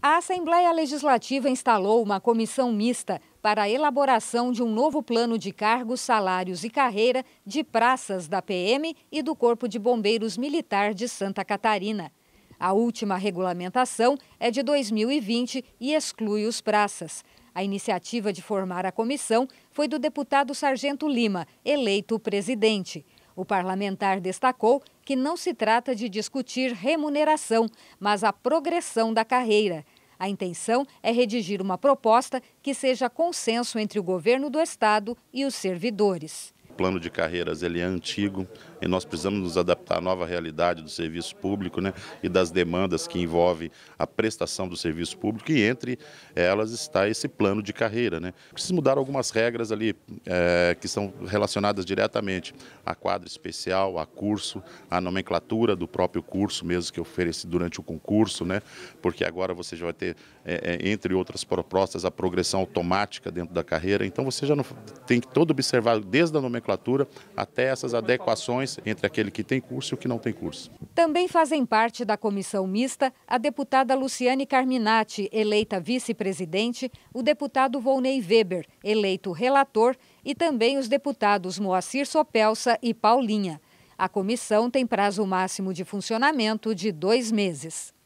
A Assembleia Legislativa instalou uma comissão mista para a elaboração de um novo plano de cargos, salários e carreira de praças da PM e do Corpo de Bombeiros Militar de Santa Catarina. A última regulamentação é de 2020 e exclui os praças. A iniciativa de formar a comissão foi do deputado Sargento Lima, eleito presidente. O parlamentar destacou que não se trata de discutir remuneração, mas a progressão da carreira. A intenção é redigir uma proposta que seja consenso entre o governo do Estado e os servidores plano de carreiras ele é antigo e nós precisamos nos adaptar à nova realidade do serviço público né, e das demandas que envolvem a prestação do serviço público e entre elas está esse plano de carreira. Né. Precisa mudar algumas regras ali é, que são relacionadas diretamente à quadra especial, a curso, à nomenclatura do próprio curso mesmo que oferece durante o concurso, né, porque agora você já vai ter, é, entre outras propostas, a progressão automática dentro da carreira, então você já não, tem que todo observar desde a nomenclatura nomenclatura até essas adequações entre aquele que tem curso e o que não tem curso. Também fazem parte da comissão mista a deputada Luciane Carminati, eleita vice-presidente, o deputado Volney Weber, eleito relator, e também os deputados Moacir Sopelsa e Paulinha. A comissão tem prazo máximo de funcionamento de dois meses.